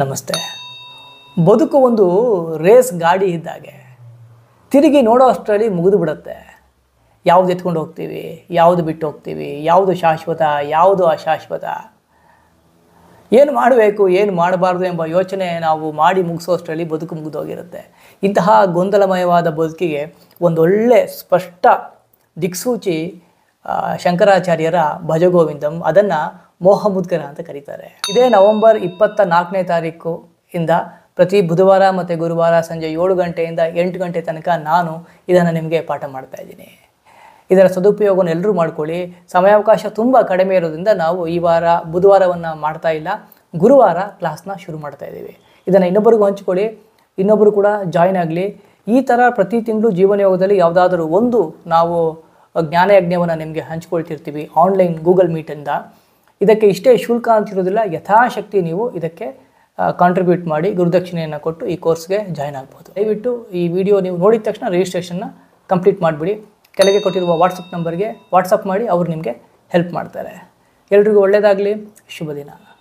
ನಮಸ್ತೆ ಬದುಕು ಒಂದು ರೇಸ್ ಗಾಡಿ ಇದ್ದಾಗೆ ತಿರುಗಿ ನೋಡೋ ಅಷ್ಟರಲ್ಲಿ ಮುಗಿದು ಬಿಡುತ್ತೆ ಯಾವುದು ಎತ್ಕೊಂಡು ಹೋಗ್ತೀವಿ ಯಾವುದು ಬಿಟ್ಟು ಹೋಗ್ತೀವಿ ಯಾವುದು ಶಾಶ್ವತ ಯಾವುದು ಅಶಾಶ್ವತ ಏನು ಮಾಡಬೇಕು ಏನು ಮಾಡಬಾರ್ದು ಎಂಬ ಯೋಚನೆ ನಾವು ಮಾಡಿ ಮುಗಿಸೋಷ್ಟರಲ್ಲಿ ಬದುಕು ಮುಗಿದೋಗಿರುತ್ತೆ ಇಂತಹ ಗೊಂದಲಮಯವಾದ ಬದುಕಿಗೆ ಒಂದೊಳ್ಳೆ ಸ್ಪಷ್ಟ ದಿಕ್ಸೂಚಿ ಶಂಕರಾಚಾರ್ಯರ ಭಜಗೋವಿಂದಂ ಅದನ್ನು ಮೋಹ ಮುದ್ಗನ ಅಂತ ಕರೀತಾರೆ ಇದೇ ನವೆಂಬರ್ ಇಪ್ಪತ್ತ ನಾಲ್ಕನೇ ತಾರೀಕು ಇಂದ ಪ್ರತಿ ಬುಧವಾರ ಮತ್ತು ಗುರುವಾರ ಸಂಜೆ ಏಳು ಗಂಟೆಯಿಂದ ಎಂಟು ಗಂಟೆ ತನಕ ನಾನು ಇದನ್ನು ನಿಮಗೆ ಪಾಠ ಮಾಡ್ತಾ ಇದ್ದೀನಿ ಇದರ ಸದುಪಯೋಗವನ್ನು ಎಲ್ಲರೂ ಮಾಡ್ಕೊಳ್ಳಿ ಸಮಯಾವಕಾಶ ತುಂಬ ಕಡಿಮೆ ಇರೋದ್ರಿಂದ ನಾವು ಈ ವಾರ ಬುಧವಾರವನ್ನು ಮಾಡ್ತಾ ಇಲ್ಲ ಗುರುವಾರ ಕ್ಲಾಸ್ನ ಶುರು ಮಾಡ್ತಾ ಇದ್ದೀವಿ ಇದನ್ನು ಇನ್ನೊಬ್ಬರಿಗೂ ಹಂಚ್ಕೊಳ್ಳಿ ಇನ್ನೊಬ್ಬರು ಕೂಡ ಜಾಯ್ನ್ ಆಗಲಿ ಈ ಥರ ಪ್ರತಿ ತಿಂಗಳು ಜೀವನ ಯೋಗದಲ್ಲಿ ಯಾವುದಾದ್ರೂ ಒಂದು ನಾವು ಜ್ಞಾನ ನಿಮಗೆ ಹಂಚ್ಕೊಳ್ತಿರ್ತೀವಿ ಆನ್ಲೈನ್ ಗೂಗಲ್ ಮೀಟಿಂದ ಇದಕ್ಕೆ ಇಷ್ಟೇ ಶುಲ್ಕ ಅಂತಿರೋದಿಲ್ಲ ಯಥಾಶಕ್ತಿ ನೀವು ಇದಕ್ಕೆ ಕಾಂಟ್ರಿಬ್ಯೂಟ್ ಮಾಡಿ ಗುರುದಕ್ಷಿಣೆಯನ್ನು ಕೊಟ್ಟು ಈ ಕೋರ್ಸ್ಗೆ ಜಾಯ್ನ್ ಆಗ್ಬೋದು ದಯವಿಟ್ಟು ಈ ವಿಡಿಯೋ ನೀವು ನೋಡಿದ ತಕ್ಷಣ ರಿಜಿಸ್ಟ್ರೇಷನ್ನ ಕಂಪ್ಲೀಟ್ ಮಾಡಿಬಿಡಿ ಕೆಳಗೆ ಕೊಟ್ಟಿರುವ ವಾಟ್ಸಪ್ ನಂಬರ್ಗೆ ವಾಟ್ಸಪ್ ಮಾಡಿ ಅವರು ನಿಮಗೆ ಹೆಲ್ಪ್ ಮಾಡ್ತಾರೆ ಎಲ್ರಿಗೂ ಒಳ್ಳೆಯದಾಗಲಿ ಶುಭ ದಿನ